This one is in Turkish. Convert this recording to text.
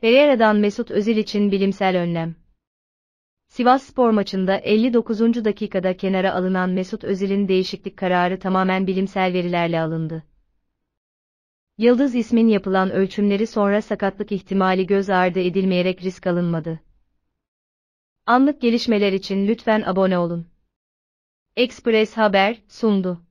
Pereira'dan Mesut Özil için bilimsel önlem. Sivas spor maçında 59. dakikada kenara alınan Mesut Özil'in değişiklik kararı tamamen bilimsel verilerle alındı. Yıldız ismin yapılan ölçümleri sonra sakatlık ihtimali göz ardı edilmeyerek risk alınmadı. Anlık gelişmeler için lütfen abone olun. Express Haber sundu.